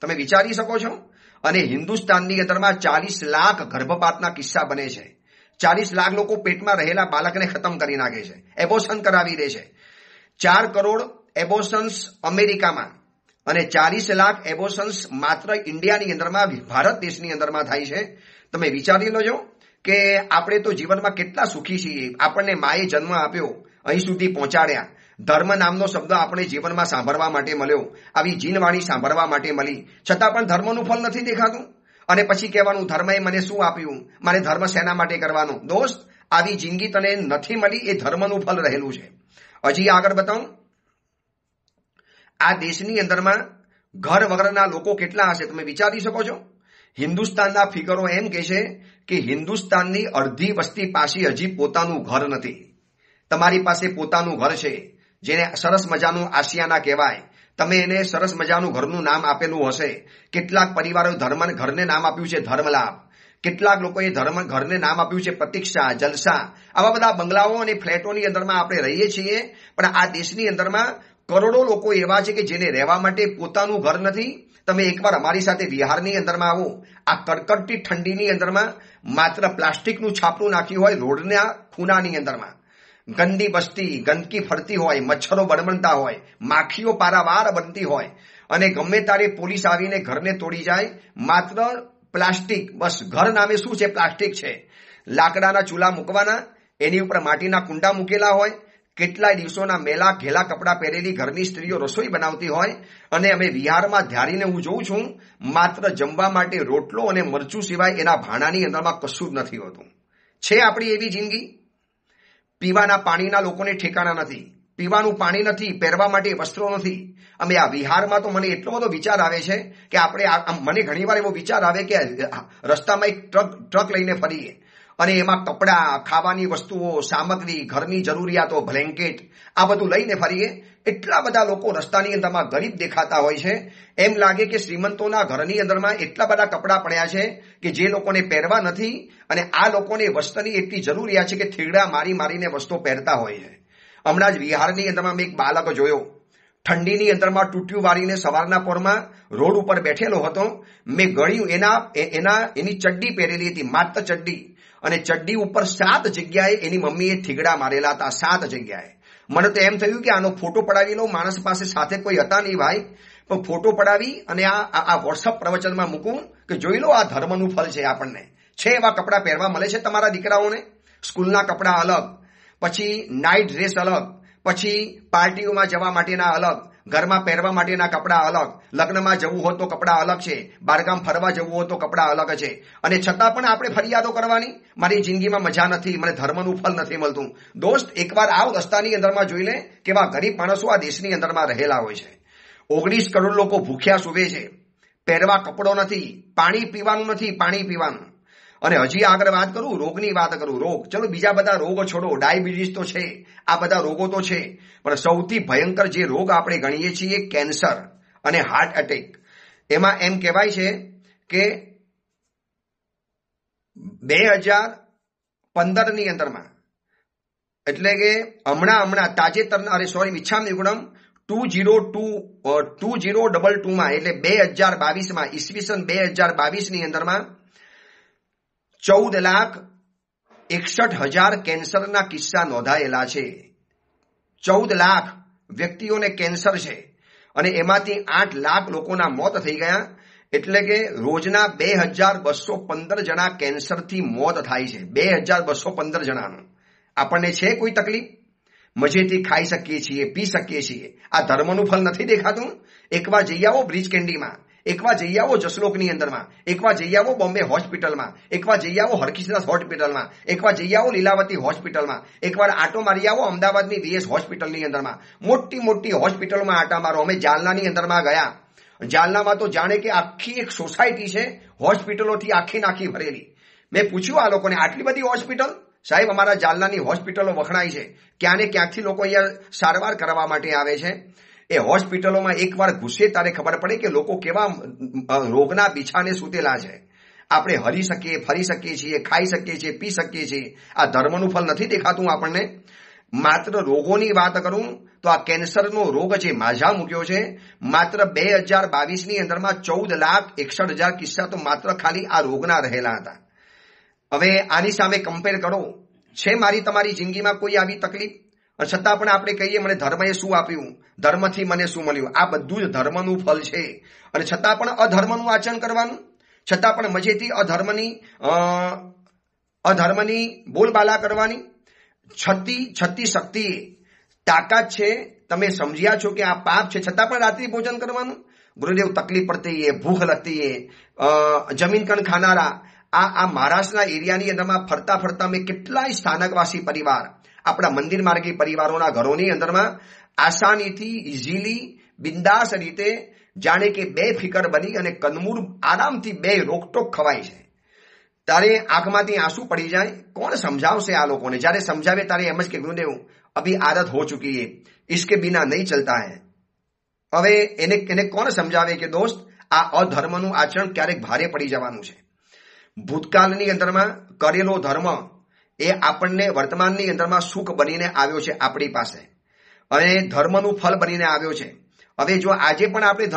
તમે વિચારી શકો છો અને હિન્દુસ્તાનની અંદરમાં ચાલીસ લાખ ગર્ભપાતના કિસ્સા બને છે ચાલીસ લાખ લોકો પેટમાં રહેલા બાળકને ખતમ કરી નાખે છે એબોશન કરાવી દે છે ચાર કરોડ એબોશન્સ અમેરિકામાં અને ચાલીસ લાખ એબોશન્સ માત્ર ઇન્ડિયાની અંદરમાં ભારત દેશની અંદરમાં થાય છે તમે વિચારી લોજો કે આપણે તો જીવનમાં કેટલા સુખી છીએ આપણને માએ જન્મ આપ્યો અહીં સુધી પહોંચાડ્યા ધર્મ નામનો શબ્દ આપણે જીવનમાં સાંભળવા માટે મળ્યો આવી જીનવાણી સાંભળવા માટે મળી છતાં પણ ધર્મનું ફળ નથી દેખાતું અને પછી કહેવાનું ધર્મએ મને શું આપ્યું મારે ધર્મ શેના માટે કરવાનો દોસ્ત આવી જિંદગી તને નથી મળી એ ધર્મનું ફળ રહેલું છે હજી આગળ બતાવું આ દેશની અંદરમાં ઘર વગરના લોકો કેટલા હશે તમે વિચારી શકો છો હિન્દુસ્તાનના ફિગરો એમ કહે છે કે હિન્દુસ્તાનની અડધી વસ્તી પાસી હજી પોતાનું ઘર નથી તમારી પાસે પોતાનું ઘર છે જેને સરસ મજાનું આશિયાના કહેવાય તમે એને સરસ મજાનું ઘરનું નામ આપેલું હશે કેટલાક પરિવારો ધર્મ ઘરને નામ આપ્યું છે ધર્મલાભ કેટલાક લોકોએ ધર્મ ઘરને નામ આપ્યું છે પ્રતિક્ષા જલસા આવા બધા બંગલાઓ અને ફ્લેટોની અંદરમાં આપણે રહીએ છીએ પણ આ દેશની અંદરમાં કરોડો લોકો એવા છે કે જેને રહેવા માટે પોતાનું ઘર નથી તમે એકવાર અમારી સાથે બિહારની અંદરમાં આવો આ કડકડતી ઠંડીની અંદરમાં માત્ર પ્લાસ્ટિકનું છાપરું નાખ્યું હોય રોડના ખૂનાની અંદરમાં ગંદી બસ્તી ગંદકી ફરતી હોય મચ્છરો બળબણતા હોય માખીઓ પારાવાર બનતી હોય અને ગમે તારે પોલીસ આવીને ઘરને તોડી જાય માત્ર પ્લાસ્ટિક બસ ઘર નામે શું છે પ્લાસ્ટિક છે લાકડાના ચૂલા મૂકવાના એની ઉપર માટીના કુંડા મૂકેલા હોય કેટલાય દિવસોના મેલા ઘેલા કપડાં પહેરેલી ઘરની સ્ત્રીઓ રસોઈ બનાવતી હોય અને અમે વિહારમાં ધ્યારીને હું જોઉં છું માત્ર જમવા માટે રોટલો અને મરચું સિવાય એના ભાણાની અંદરમાં કશું જ નથી હોતું છે આપણી એવી જિંદગી પીવાના પાણીના લોકોને ઠેકાણા નથી પીવાનું પાણી નથી પહેરવા માટે વસ્ત્રો નથી અમે આ વિહારમાં તો મને એટલો બધો વિચાર આવે છે કે આપણે મને ઘણીવાર એવો વિચાર આવે કે રસ્તામાં એક ટ્રક ટ્રક લઈને ફરીએ અને એમાં કપડાં ખાવાની વસ્તુઓ સામગ્રી ઘરની જરૂરિયાતો બ્લેન્કેટ આ બધું લઈને ફરીએ એટલા બધા લોકો રસ્તાની અંદરમાં ગરીબ દેખાતા હોય છે એમ લાગે કે શ્રીમંતોના ઘરની અંદરમાં એટલા બધા કપડાં પડ્યા છે કે જે લોકોને પહેરવા નથી અને આ લોકોને વસ્ત્રની એટલી જરૂરિયાત છે કે થીડા મારી મારીને વસ્ત્રો પહેરતા હોય છે હમણાં જ બિહારની અંદરમાં મેં એક બાળક જોયો ઠંડીની અંદરમાં તૂટ્યું વાળીને સવારના પોરમાં રોડ ઉપર બેઠેલો હતો મેં ગણ્યું એના એના એની ચડ્ડી પહેરેલી હતી માત્ર ચડ્ડી અને ચડ્ડી ઉપર સાત જગ્યાએ એની મમ્મીએ ઠીગડા મારેલા હતા સાત જગ્યાએ મને તો એમ થયું કે આનો ફોટો પડાવી લો માણસ પાસે સાથે કોઈ હતા નહીં ભાઈ પણ ફોટો પડાવી અને આ આ વોટ્સઅપ પ્રવચનમાં મૂકું કે જોઈ લો આ ધર્મનું ફળ છે આપણને છે એવા કપડાં પહેરવા મળે છે તમારા દીકરાઓને સ્કૂલના કપડાં અલગ પછી નાઇટ ડ્રેસ અલગ પછી પાર્ટીઓમાં જવા માટેના અલગ ઘરમાં પહેરવા માટેના કપડાં અલગ લગ્નમાં જવું હોત તો કપડાં અલગ છે બહારગામ ફરવા જવું હોત તો કપડાં અલગ છે અને છતાં પણ આપણે ફરિયાદો કરવાની મારી જિંદગીમાં મજા નથી મને ધર્મનું ફલ નથી મળતું દોસ્ત એકવાર આવ રસ્તાની અંદરમાં જોઈ લે કેવા ગરીબ માણસો આ દેશની અંદરમાં રહેલા હોય છે ઓગણીસ કરોડ લોકો ભૂખ્યા સુવે છે પહેરવા કપડો નથી પાણી પીવાનું નથી પાણી પીવાનું અને હજી આગળ વાત કરું રોગની વાત કરું રોગ ચલો બીજા બધા રોગો છોડો ડાયાબિટીસ તો છે આ બધા રોગો તો છે પણ સૌથી ભયંકર જે રોગ આપણે ગણીએ છીએ કેન્સર અને હાર્ટ એટેક એમાં એમ કહેવાય છે કે બે હજાર પંદરની અંદરમાં એટલે કે હમણાં હમણાં તાજેતરના અરે સોરી વિચ્છામ નિગુણમ two zero two two zero double ટુમાં એટલે બે હજાર બાવીસમાં ઈસવીસન બે હજાર બાવીસની અંદરમાં ચૌદ લાખ એકસઠ હજાર કેન્સરના કિસ્સા નોંધાયેલા છે ચૌદ લાખ વ્યક્તિઓને કેન્સર છે અને એમાંથી આઠ લાખ લોકોના મોત થઈ ગયા એટલે કે રોજના બે હજાર બસો પંદર જણા કેન્સરથી મોત થાય છે બે હજાર બસો પંદર જણાનું આપણને છે કોઈ તકલીફ મજેથી ખાઈ શકીએ છીએ પી શકીએ છીએ આ ધર્મનું ફળ નથી દેખાતું એકવાર જઈ આવો બ્રિજ કેન્ડીમાં એકવાર જઈ આવો જસલોકની અંદરમાં એકવાર જઈ આવો બોમ્બે હોસ્પિટલમાં એકવાર જઈ આવો હરકિશદાસ હોસ્પિટલમાં એકવાર જઈ આવો લીલાવતી હોસ્પિટલમાં એકવાર આટો મારી આવો અમદાવાદની વીએસ હોસ્પિટલની અંદરમાં મોટી મોટી હોસ્પિટલમાં આટા મારો અમે જાલનાની અંદરમાં ગયા જાલનામાં તો જાણે કે આખી એક સોસાયટી છે હોસ્પિટલોથી આખી નાખી ભરેલી મેં પૂછ્યું આ લોકોને આટલી બધી હોસ્પિટલ સાહેબ અમારા જાલનાની હોસ્પિટલો વખણાય છે ક્યાં ને ક્યાંકથી લોકો અહીંયા સારવાર કરવા માટે આવે છે એ હોસ્પિટલોમાં એકવાર ઘૂસે તારે ખબર પડે કે લોકો કેવા રોગના બીછાને સૂતેલા છે આપણે હરી શકીએ ફરી શકીએ છીએ ખાઈ શકીએ છીએ પી શકીએ છીએ આ ધર્મનું ફળ નથી દેખાતું આપણને માત્ર રોગોની વાત કરું તો આ કેન્સરનો રોગ જે માઝા મૂક્યો છે માત્ર બે હજાર બાવીસની અંદરમાં ચૌદ લાખ એકસઠ હજાર કિસ્સા તો માત્ર ખાલી આ રોગના રહેલા હતા હવે આની સામે કમ્પેર કરો છે મારી તમારી જિંદગીમાં કોઈ આવી તકલીફ છતાં પણ આપણે કહીએ મને ધર્મએ શું આપ્યું ધર્મથી મને શું મળ્યું આ બધું જ ધર્મનું ફલ છે અને છતાં પણ અધર્મનું આચરણ કરવાનું છતાં પણ મજેથી અધર્મની અધર્મની બોલબાલા કરવાની છતી છતી શક્તિ તાકાત છે તમે સમજ્યા છો કે આ પાપ છે છતાં પણ રાત્રિ ભોજન કરવાનું ગુરુદેવ તકલીફ પડતી એ ભૂખ લગતી એ જમીન કણ ખાનારા આ આ મહારાષ્ટ્રના એરિયાની અંદરમાં ફરતા ફરતા મેં કેટલાય સ્થાનકવાસી પરિવાર આપણા મંદિર માર્ગી પરિવારોના ઘરોની અંદરમાં આસાનીથી ઇઝીલી બિંદાસ રીતે જાણે કે બે ફિકર બની અને કનમૂળ આરામથી બે રોકટોક ખવાય છે તારે આંખમાંથી આંસુ પડી જાય કોણ સમજાવશે આ લોકોને જ્યારે સમજાવે તારે એમ જ કે ગુરુદેવ અભી આદત હો ચુકી હે ઇસકે બિના નહીં ચલતા હે હવે એને એને કોણ સમજાવે કે દોસ્ત આ અધર્મનું આચરણ ક્યારેક ભારે પડી જવાનું છે ભૂતકાળની અંદરમાં કરેલો ધર્મ એ આપણને વર્તમાનની અંદરમાં સુખ બનીને આવ્યો છે આપણી પાસે અને ધર્મનું ફળ બનીને આવ્યો છે હવે જો આજે પણ આપણે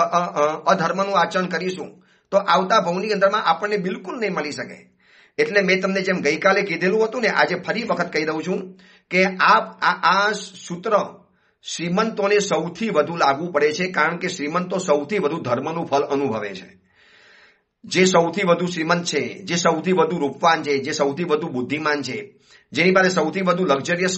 અધર્મનું આચરણ કરીશું તો આવતા ભવની અંદરમાં આપણને બિલકુલ નહીં મળી શકે એટલે મેં તમને જેમ ગઈકાલે કીધેલું હતું ને આજે ફરી વખત કહી દઉં છું કે આ આ સૂત્ર શ્રીમંતોને સૌથી વધુ લાગુ પડે છે કારણ કે શ્રીમંતો સૌથી વધુ ધર્મનું ફળ અનુભવે છે જે સૌથી વધુ શ્રીમંત છે જે સૌથી વધુ રૂપવાન છે જે સૌથી વધુ બુદ્ધિમાન છે જેની પાસે સૌથી વધુ લક્ઝરિયસ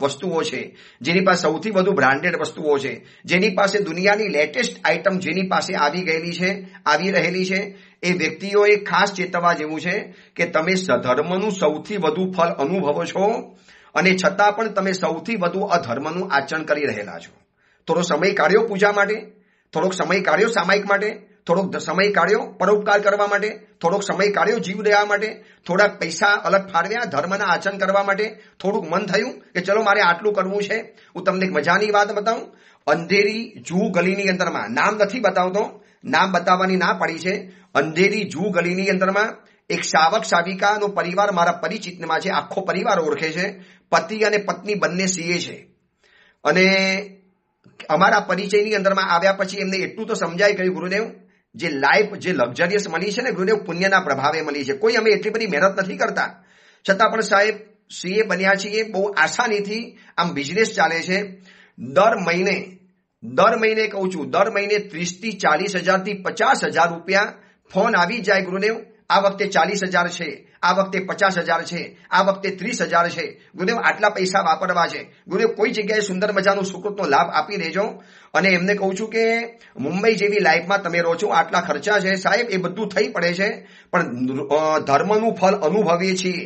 વસ્તુઓ છે જેની પાસે સૌથી વધુ બ્રાન્ડેડ વસ્તુઓ છે જેની પાસે દુનિયાની લેટેસ્ટ આઇટમ જેની પાસે આવી ગયેલી છે આવી રહેલી છે એ વ્યક્તિઓએ ખાસ ચેતવવા જેવું છે કે તમે સધર્મનું સૌથી વધુ ફળ અનુભવો છો અને છતાં પણ તમે સૌથી વધુ અધર્મનું આચરણ કરી રહેલા છો થોડો સમય કાઢ્યો પૂજા માટે થોડોક સમય કાઢ્યો સામાયિક માટે થોડોક સમય કાઢ્યો પરોપકાર કરવા માટે થોડોક સમય કાઢ્યો જીવ દેવા માટે થોડાક પૈસા અલગ ફાળવ્યા ધર્મના આચરણ કરવા માટે થોડુંક મન થયું કે ચલો મારે આટલું કરવું છે હું તમને એક મજાની વાત બતાવું અંધેરી જૂ ગલીની અંદરમાં નામ નથી બતાવતો નામ બતાવવાની ના પડી છે અંધેરી જૂ ગલીની અંદરમાં એક શાવક શાવિકાનો પરિવાર મારા પરિચિતમાં છે આખો પરિવાર ઓળખે છે પતિ અને પત્ની બંને સીએ છે અને અમારા પરિચયની અંદરમાં આવ્યા પછી એમને એટલું તો સમજાઈ ગયું ગુરુદેવ જે લાઈફ જે લક્ઝરિયસ મળી છે ને ગુરુદેવ પુણ્યના પ્રભાવે મળી છે કોઈ અમે એટલી બધી મહેનત નથી કરતા છતાં પણ સાહેબ સીએ બન્યા છીએ બહુ આસાનીથી આમ બિઝનેસ ચાલે છે દર મહિને દર મહિને કહું છું દર મહિને ત્રીસથી ચાલીસ હજારથી પચાસ હજાર રૂપિયા ફોન આવી જાય ગુરુદેવ આ વખતે ચાલીસ હજાર છે આ વખતે પચાસ હજાર છે આ વખતે ત્રીસ હજાર છે ગુરુદેવ આટલા પૈસા વાપરવા છે ગુરુદેવ કોઈ જગ્યાએ સુંદર મજાનું સુકૃતનો લાભ આપી દેજો અને એમને કહું છું કે મુંબઈ જેવી લાઈફમાં તમે રહો છો આટલા ખર્ચા છે સાહેબ એ બધું થઈ પડે છે પણ ધર્મનું ફળ અનુભવીએ છીએ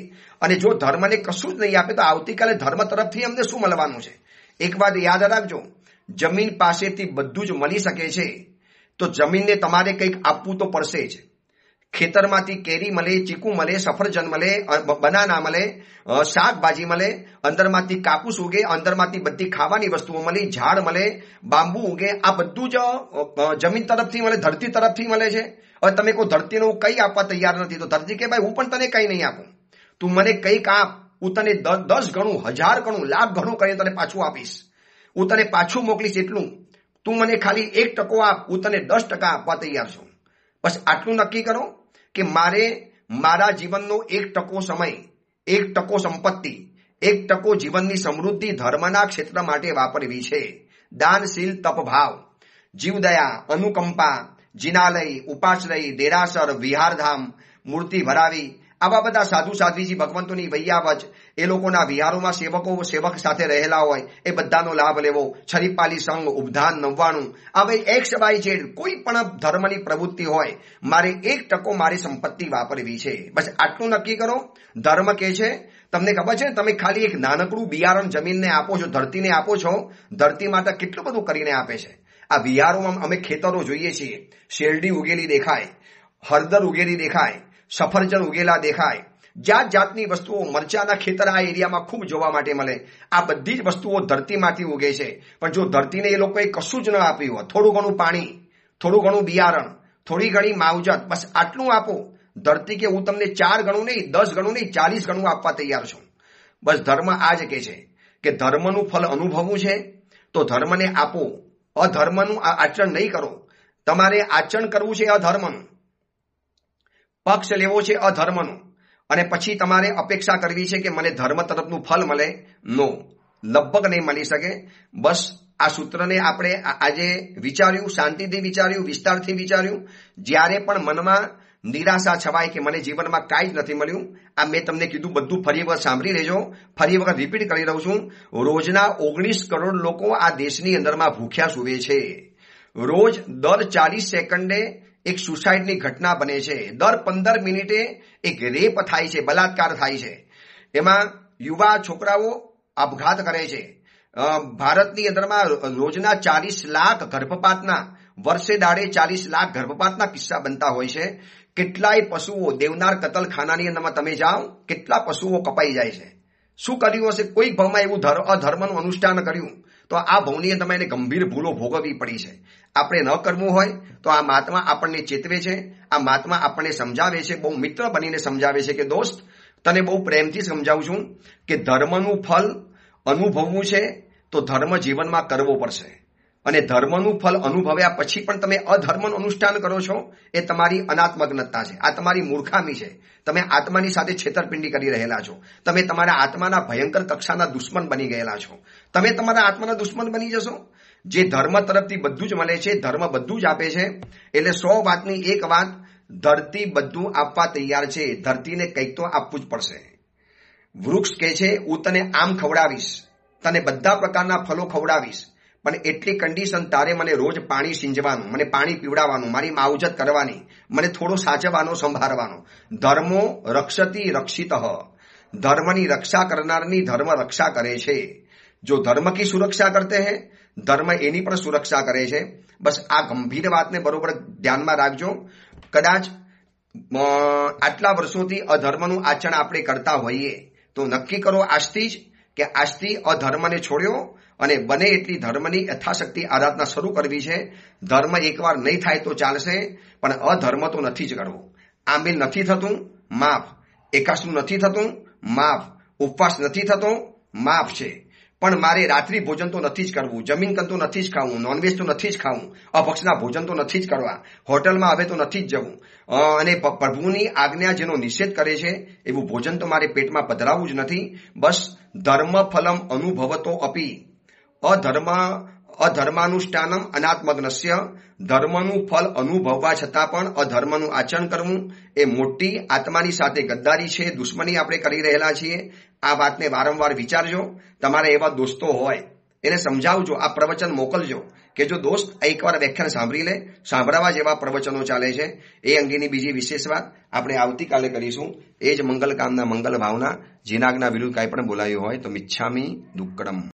અને જો ધર્મને કશું જ નહીં આપે તો આવતીકાલે ધર્મ તરફથી અમને શું મળવાનું છે એક વાત યાદ રાખજો જમીન પાસેથી બધું જ મળી શકે છે તો જમીનને તમારે કંઈક આપવું તો પડશે જ ખેતરમાંથી કેરી મળે ચીકુ મળે સફરજન મળે બનાના મળે શાકભાજી મળે અંદરમાંથી કાપુસ ઉગે અંદરમાંથી બધી ખાવાની વસ્તુઓ મળે ઝાડ મળે બાંબુ ઉગે આ બધું જ જમીન તરફથી મળે ધરતી તરફથી મળે છે હવે તમે કોઈ ધરતીનું કંઈ આપવા તૈયાર નથી તો ધરતી કે ભાઈ હું પણ તને કંઈ નહીં આપું તું મને કંઈક આપ હું તને દસ ગણું હજાર ગણું લાખ ગણું કરીને તને પાછું આપીશ હું તને પાછું મોકલીશ એટલું તું મને ખાલી એક ટકો આપ હું તને દસ ટકા આપવા તૈયાર છું બસ આટલું નક્કી કરો કે મારે મારા જીવનનો એક ટકો સમય એક ટકો સંપત્તિ એક ટકો જીવનની સમૃદ્ધિ ધર્મના ક્ષેત્ર માટે વાપરવી છે દાનશીલ તપભાવ જીવદયા અનુકંપા જિનાલય ઉપાશ્રય દેરાસર વિહારધામ મૂર્તિ ભરાવી આવા બધા સાધુ સાધ્વીજી ભગવંતોની વૈયાવચ એ લોકોના વિહારોમાં સેવકો સેવક સાથે રહેલા હોય એ બધાનો લાભ લેવો છરીપાલી સંઘ ઉબધાન નવ્વાણું હવે એક્સ વાય ઝેડ કોઈ પણ ધર્મની પ્રવૃત્તિ હોય મારે એક ટકો મારી સંપત્તિ વાપરવી છે બસ આટલું નક્કી કરો ધર્મ કે છે તમને ખબર છે તમે ખાલી એક નાનકડું બિયારણ જમીનને આપો છો ધરતીને આપો છો ધરતી માતા કેટલું બધું કરીને આપે છે આ વિહારોમાં અમે ખેતરો જોઈએ છીએ શેરડી ઉગેલી દેખાય હળદર ઉગેલી દેખાય સફરજન ઉગેલા દેખાય જાત જાતની વસ્તુઓ મરચાના ખેતર આ એરિયામાં ખૂબ જોવા માટે મળે આ બધી જ વસ્તુઓ ધરતીમાંથી ઉગે છે પણ જો ધરતીને એ લોકોએ કશું જ ન આપ્યું હોય થોડું ઘણું પાણી થોડું ઘણું બિયારણ થોડી ઘણી માવજત બસ આટલું આપો ધરતી કે હું તમને ચાર ગણું નહીં દસ ગણું નહીં ચાલીસ ગણું આપવા તૈયાર છું બસ ધર્મ આ જ કે છે કે ધર્મનું ફલ અનુભવવું છે તો ધર્મને આપો અધર્મનું આચરણ નહીં કરો તમારે આચરણ કરવું છે અધર્મનું પક્ષ લેવો છે અધર્મનો અને પછી તમારે અપેક્ષા કરવી છે કે મને ધર્મ તરફનું ફલ મળે નો લગભગ નહીં મળી શકે બસ આ સૂત્રને આપણે આજે વિચાર્યું શાંતિથી વિચાર્યું વિસ્તારથી વિચાર્યું જ્યારે પણ મનમાં નિરાશા છવાય કે મને જીવનમાં કાંઈ જ નથી મળ્યું આ મેં તમને કીધું બધું ફરી વખત સાંભળી લેજો ફરી વખત રિપીટ કરી રહું છું રોજના ઓગણીસ કરોડ લોકો આ દેશની અંદરમાં ભૂખ્યા સુવે છે રોજ દર ચાલીસ સેકન્ડે એક સુસાઇડની ઘટના બને છે દર પંદર મિનિટે એક રેપ થાય છે બલાત્કાર થાય છે એમાં યુવા છોકરાઓ આપઘાત કરે છે ભારતની અંદરમાં રોજના ચાલીસ લાખ ગર્ભપાતના વર્ષે દાડે ચાલીસ લાખ ગર્ભપાતના કિસ્સા બનતા હોય છે કેટલાય પશુઓ દેવનાર કતલખાનાની અંદરમાં તમે જાઓ કેટલા પશુઓ કપાઈ જાય છે શું કર્યું હશે કોઈક ભાવમાં એવું અધર્મનું અનુષ્ઠાન કર્યું તો આ ભવની તમે એને ગંભીર ભૂલો ભોગવવી પડી છે આપણે ન કરવું હોય તો આ મહાત્મા આપણને ચેતવે છે આ મહાત્મા આપણને સમજાવે છે બહુ મિત્ર બનીને સમજાવે છે કે દોસ્ત તને બહુ પ્રેમથી સમજાવું છું કે ધર્મનું ફલ અનુભવવું છે તો ધર્મ જીવનમાં કરવો પડશે અને ધર્મનું ફલ અનુભવ્યા પછી પણ તમે અધર્મનું અનુષ્ઠાન કરો છો એ તમારી અનાત્મજ્ઞતા છે આ તમારી મૂર્ખામી છે તમે આત્માની સાથે છેતરપિંડી કરી રહેલા છો તમે તમારા આત્માના ભયંકર કક્ષાના દુશ્મન બની ગયેલા છો તમે તમારા આત્માના દુશ્મન બની જશો જે ધર્મ તરફથી બધું જ મળે છે ધર્મ બધું જ આપે છે એટલે સો વાતની એક વાત ધરતી બધું આપવા તૈયાર છે ધરતીને કંઈક તો આપવું જ પડશે વૃક્ષ કહે છે હું તને આમ ખવડાવીશ તને બધા પ્રકારના ફલો ખવડાવીશ પણ એટલી કન્ડિશન તારે મને રોજ પાણી સિંજવાનું મને પાણી પીવડાવવાનું મારી માવજત કરવાની મને થોડો સાચવવાનો સંભાળવાનો ધર્મો રક્ષતી રક્ષિત ધર્મની રક્ષા કરનારની ધર્મ રક્ષા કરે છે જો ધર્મ કી સુરક્ષા કરતે હે ધર્મ એની પણ સુરક્ષા કરે છે બસ આ ગંભીર વાતને બરોબર ધ્યાનમાં રાખજો કદાચ આટલા વર્ષોથી અધર્મનું આચરણ આપણે કરતા હોઈએ તો નક્કી કરો આજથી જ કે આજથી અધર્મને છોડ્યો અને બને એટલી ધર્મની યથાશક્તિ આરાધના શરૂ કરવી છે ધર્મ એકવાર નહીં થાય તો ચાલશે પણ અધર્મ તો નથી જ કરવો આંબેલ નથી થતું માફ એકાસનું નથી થતું માફ ઉપવાસ નથી થતો માફ છે પણ મારે રાત્રિ ભોજન તો નથી જ કરવું જમીન કંતો નથી જ ખાવું નોનવેજ તો નથી જ ખાવું અપક્ષના ભોજન તો નથી જ કરવા હોટલમાં હવે તો નથી જ જવું અને પ્રભુની આજ્ઞા જેનો નિષેધ કરે છે એવું ભોજન તો મારે પેટમાં પધરાવવું જ નથી બસ ધર્મફલમ અનુભવતો અપી અધર્મ અધર્માનુષ્ઠાનમ અનાત્મગ્નસ્ય ધર્મનું ફલ અનુભવવા છતાં પણ અધર્મનું આચરણ કરવું એ મોટી આત્માની સાથે ગદ્દારી છે દુશ્મની આપણે કરી રહેલા છીએ આ વાતને વારંવાર વિચારજો તમારે એવા દોસ્તો હોય એને સમજાવજો આ પ્રવચન મોકલજો કે જો દોસ્ત એકવાર વ્યાખ્યાન સાંભળી લે સાંભળવા જેવા પ્રવચનો ચાલે છે એ અંગેની બીજી વિશેષ વાત આપણે આવતીકાલે કરીશું એ જ મંગલ કામના મંગલ ભાવના જીનાગના વિરુદ્ધ કાંઈ પણ બોલાયું હોય તો મિચ્છામી દુક્કડમ